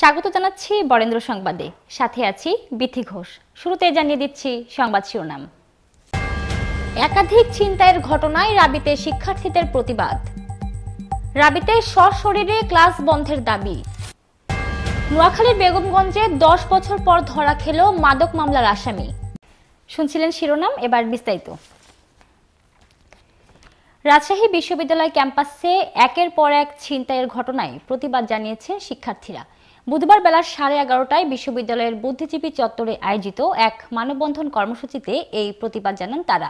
স্বাগত জানাচ্ছি বরেন্দ্র সংবাদে সাথে আছি বিথি ঘোষ শুরুতে জানিয়ে দিচ্ছি সংবাদ শিরোনাম একাধিক ছিনতাইয়ের ঘটনায় রাবিতে শিক্ষার্থীদের প্রতিবাদ রাবিতে সশরীরে ক্লাস বন্ধের দাবি নোয়াখালীর বেগমগঞ্জে দশ বছর পর ধরা খেল মাদক মামলার আসামি শুনছিলেন শিরোনাম এবার বিস্তারিত রাজশাহী বিশ্ববিদ্যালয় ক্যাম্পাসে একের পর এক ছিনতাইয়ের ঘটনায় প্রতিবাদ জানিয়েছেন শিক্ষার্থীরা বুধবার বেলা সাড়ে এগারোটায় বিশ্ববিদ্যালয়ের বুদ্ধিজীবী চত্বরে আয়োজিত এক মানববন্ধন কর্মসূচিতে এই প্রতিবাদ জানান তারা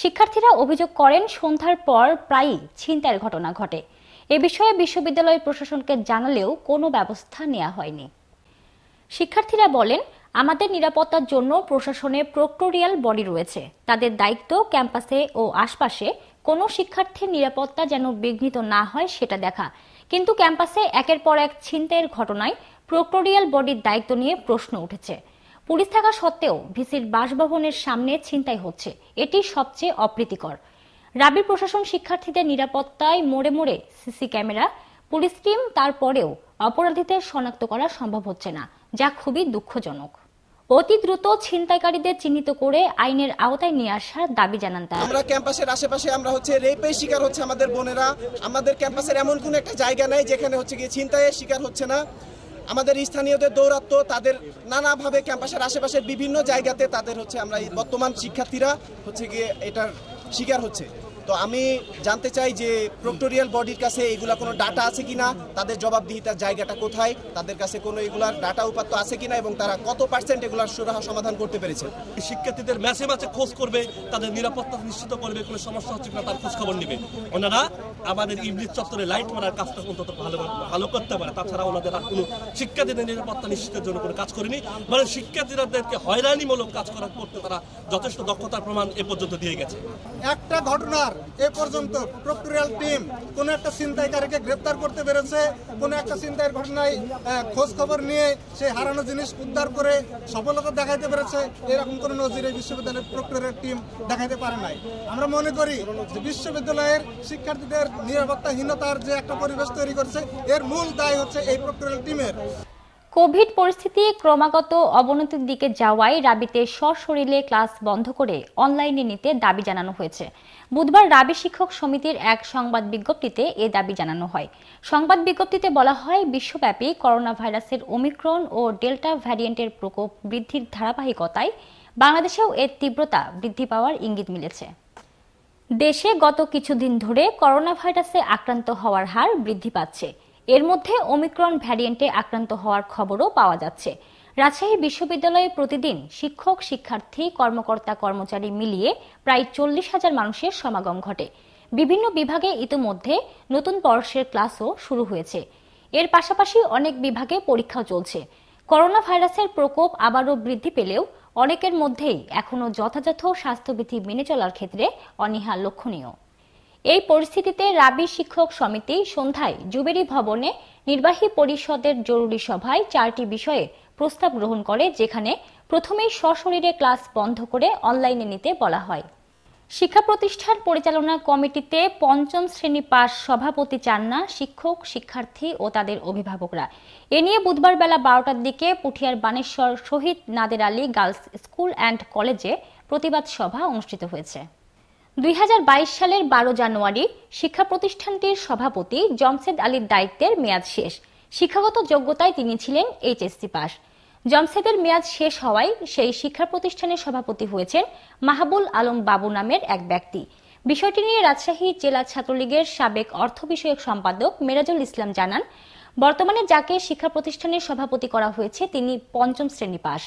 শিক্ষার্থীরা অভিযোগ করেন সন্ধ্যার পর প্রায়ই ছিনতাইয়ের ঘটনা ঘটে এ বিষয়ে বিশ্ববিদ্যালয় প্রশাসনকে জানালেও কোনো ব্যবস্থা নেওয়া হয়নি শিক্ষার্থীরা বলেন আমাদের নিরাপত্তার জন্য প্রশাসনে প্রক্টোরিয়াল বডি রয়েছে তাদের দায়িত্ব ক্যাম্পাসে ও আশপাশে কোনো শিক্ষার্থীর নিরাপত্তা যেন বিঘ্নিত না হয় সেটা দেখা কিন্তু ক্যাম্পাসে একের পর এক ছিনতাইয়ের ঘটনায় প্রক্টোরিয়াল বডির দায়িত্ব নিয়ে প্রশ্ন উঠেছে পুলিশ থাকা সত্ত্বেও ভিসির বাসভবনের সামনে ছিনতাই হচ্ছে এটি সবচেয়ে অপ্রীতিকর রাবির প্রশাসন শিক্ষার্থীদের নিরাপত্তায় মোড়ে মোড়ে সিসি ক্যামেরা পুলিশ টিম তারপরেও অপরাধীদের শনাক্ত করা সম্ভব হচ্ছে না যা খুবই দুঃখজনক অতি দ্রুত ছিনতাইকারীদের চিহ্নিত করে আইনের আওতায় নিয়ে আসার দাবি জানান তারা আমরা ক্যাম্পাসের আশেপাশে আমরা হচ্ছে রেপের শিকার হচ্ছে আমাদের বোনেরা আমাদের ক্যাম্পাসের এমন কোনো একটা জায়গা নাই যেখানে হচ্ছে গিয়ে ছিনতাইয়ের শিকার হচ্ছে না আমাদের স্থানীয়দের দৌরাত্ম তাদের নানাভাবে ক্যাম্পাসের আশেপাশের বিভিন্ন জায়গাতে তাদের হচ্ছে আমরা বর্তমান শিক্ষার্থীরা হচ্ছে গিয়ে এটার শিকার হচ্ছে তো আমি জানতে চাই যে প্রক্টোরিয়াল বডির কাছে এগুলা কোনো ডাটা আছে কি না তাদের জবাবদিহিতার জায়গাটা কোথায় তাদের কাছে কোনো এগুলার ডাটা উপাত্ত আছে কি না এবং তারা কত পার্সেন্ট এগুলার সুরাহা সমাধান করতে পেরেছে শিক্ষার্থীদের ম্যাচে ম্যাচে খোঁজ করবে তাদের নিরাপত্তা নিশ্চিত করবে কোনো সমস্যা হচ্ছে কিনা তার খোঁজ খবর নেবে ওনারা আমাদের ইবলিশ চত্বরে লাইট মারার কাজটা অন্তত ভালো ভালো করতে পারে তাছাড়া ওনাদের আর কোনো শিক্ষার্থীদের নিরাপত্তা নিশ্চিতের জন্য কোনো কাজ করেনি মানে শিক্ষার্থীদেরকে হয়রানিমূলক কাজ করার করতে তারা যথেষ্ট দক্ষতার প্রমাণ এ পর্যন্ত দিয়ে গেছে একটা ঘটনার এ পর্যন্ত প্রক্রিয়াল টিম কোন একটা চিন্তাইকারীকে গ্রেপ্তার করতে পেরেছে কোন একটা ছিনতাইয়ের ঘটনায় খোঁজ খবর নিয়ে সে হারানো জিনিস উদ্ধার করে সফলতা দেখাইতে পেরেছে এরকম কোন নজির এই বিশ্ববিদ্যালয়ের প্রক্রিয়াল টিম দেখাইতে পারে নাই আমরা মনে করি যে বিশ্ববিদ্যালয়ের শিক্ষার্থীদের নিরাপত্তাহীনতার যে একটা পরিবেশ তৈরি করছে এর মূল দায় হচ্ছে এই প্রক্রিয়াল টিমের কোভিড পরিস্থিতি ক্রমাগত অবনতির দিকে যাওয়ায় রাবিতে সশরীরে ক্লাস বন্ধ করে অনলাইনে নিতে দাবি জানানো হয়েছে বুধবার রাবি শিক্ষক সমিতির এক সংবাদ বিজ্ঞপ্তিতে এ দাবি জানানো হয় সংবাদ বিজ্ঞপ্তিতে বলা হয় বিশ্বব্যাপী করোনা ভাইরাসের ওমিক্রন ও ডেল্টা ভ্যারিয়েন্টের প্রকোপ বৃদ্ধির ধারাবাহিকতায় বাংলাদেশেও এর তীব্রতা বৃদ্ধি পাওয়ার ইঙ্গিত মিলেছে দেশে গত কিছুদিন ধরে করোনা ভাইরাসে আক্রান্ত হওয়ার হার বৃদ্ধি পাচ্ছে এর মধ্যে ওমিক্রন ভ্যারিয়েন্টে আক্রান্ত হওয়ার খবরও পাওয়া যাচ্ছে রাজশাহী বিশ্ববিদ্যালয়ে প্রতিদিন শিক্ষক শিক্ষার্থী কর্মকর্তা কর্মচারী মিলিয়ে প্রায় চল্লিশ হাজার মানুষের সমাগম ঘটে বিভিন্ন বিভাগে ইতিমধ্যে নতুন বর্ষের ক্লাসও শুরু হয়েছে এর পাশাপাশি অনেক বিভাগে পরীক্ষা চলছে করোনা ভাইরাসের প্রকোপ আবারও বৃদ্ধি পেলেও অনেকের মধ্যেই এখনও যথাযথ স্বাস্থ্যবিধি মেনে চলার ক্ষেত্রে অনীহা লক্ষণীয় এই পরিস্থিতিতে রাবি শিক্ষক সমিতি সন্ধ্যায় জুবেরি ভবনে নির্বাহী পরিষদের জরুরি সভায় চারটি বিষয়ে প্রস্তাব গ্রহণ করে যেখানে প্রথমেই সশরীরে ক্লাস বন্ধ করে অনলাইনে নিতে বলা হয় শিক্ষা প্রতিষ্ঠান পরিচালনা কমিটিতে পঞ্চম শ্রেণী পাস সভাপতি চান না শিক্ষক শিক্ষার্থী ও তাদের অভিভাবকরা এ নিয়ে বুধবার বেলা বারোটার দিকে পুঠিয়ার Baneshwar Shahid Nader Ali girls school and কলেজে প্রতিবাদ সভা অনুষ্ঠিত হয়েছে দুই সালের বারো জানুয়ারি শিক্ষা প্রতিষ্ঠানটির সভাপতি জমশেদ আলীর দায়িত্বের মেয়াদ শেষ শিক্ষাগত যোগ্যতায় তিনি ছিলেন এইচএসসি পাস জমসেদের মেয়াদ শেষ হওয়ায় সেই শিক্ষা প্রতিষ্ঠানের সভাপতি হয়েছেন মাহবুল আলম বাবু নামের এক ব্যক্তি বিষয়টি নিয়ে রাজশাহী জেলা ছাত্রলীগের সাবেক অর্থ বিষয়ক সম্পাদক মেরাজুল ইসলাম জানান বর্তমানে যাকে শিক্ষা প্রতিষ্ঠানের সভাপতি করা হয়েছে তিনি পঞ্চম শ্রেণী পাস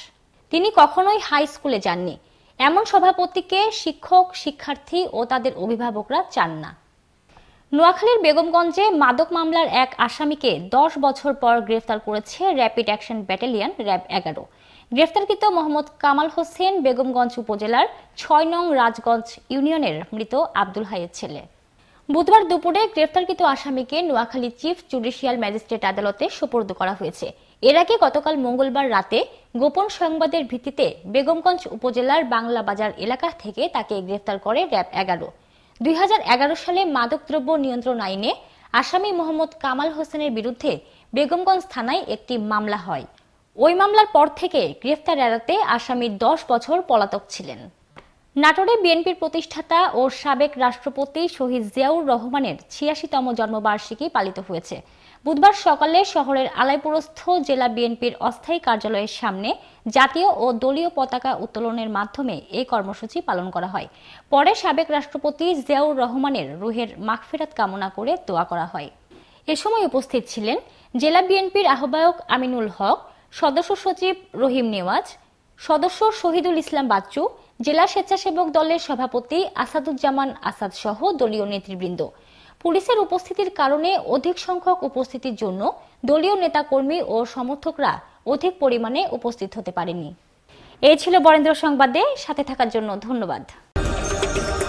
তিনি কখনোই হাই স্কুলে যাননি এমন সভাপতিকে শিক্ষক শিক্ষার্থী ও তাদের অভিভাবকরা চান না নোয়াখালীর বেগমগঞ্জে মাদক মামলার এক আসামিকে দশ বছর পর গ্রেফতার করেছে র্যাপিড অ্যাকশন ব্যাটালিয়ন র্যাব এগারো গ্রেফতারকৃত মোহাম্মদ কামাল হোসেন বেগমগঞ্জ উপজেলার ছয় নং রাজগঞ্জ ইউনিয়নের মৃত আব্দুল হাইয়ের ছেলে বুধবার দুপুরে গ্রেফতারকৃত আসামিকে নোয়াখালী চিফ জুডিশিয়াল ম্যাজিস্ট্রেট আদালতে সোপর্দ করা হয়েছে এর আগে গতকাল মঙ্গলবার রাতে গোপন সংবাদের ভিত্তিতে বেগমগঞ্জ উপজেলার বাংলা বাজার এলাকা থেকে তাকে গ্রেফতার করে র্যাব এগারো দুই সালে মাদকদ্রব্য নিয়ন্ত্রণ আইনে আসামি মোহাম্মদ কামাল হোসেনের বিরুদ্ধে বেগমগঞ্জ থানায় একটি মামলা হয় ওই মামলার পর থেকে গ্রেফতার এড়াতে আসামি দশ বছর পলাতক ছিলেন নাটোরে বিএনপির প্রতিষ্ঠাতা ও সাবেক রাষ্ট্রপতি শহীদ জিয়াউর রহমানের ছিয়াশিতম জন্মবার্ষিকী পালিত হয়েছে বুধবার সকালে শহরের আলাইপুরস্থ জেলা বিএনপির অস্থায়ী কার্যালয়ের সামনে জাতীয় ও দলীয় পতাকা উত্তোলনের মাধ্যমে এই কর্মসূচি পালন করা হয় পরে সাবেক রাষ্ট্রপতি জিয়াউর রহমানের রুহের মাগফিরাত কামনা করে দোয়া করা হয় এ সময় উপস্থিত ছিলেন জেলা বিএনপির আহ্বায়ক আমিনুল হক সদস্য সচিব রহিম নেওয়াজ সদস্য শহীদুল ইসলাম বাচ্চু জেলা স্বেচ্ছাসেবক দলের সভাপতি আসাদুজ্জামান আসাদ সহ দলীয় নেতৃবৃন্দ পুলিশের উপস্থিতির কারণে অধিক সংখ্যক উপস্থিতির জন্য দলীয় নেতাকর্মী ও সমর্থকরা অধিক পরিমাণে উপস্থিত হতে পারেনি এই ছিল বরেন্দ্র সংবাদে সাথে থাকার জন্য ধন্যবাদ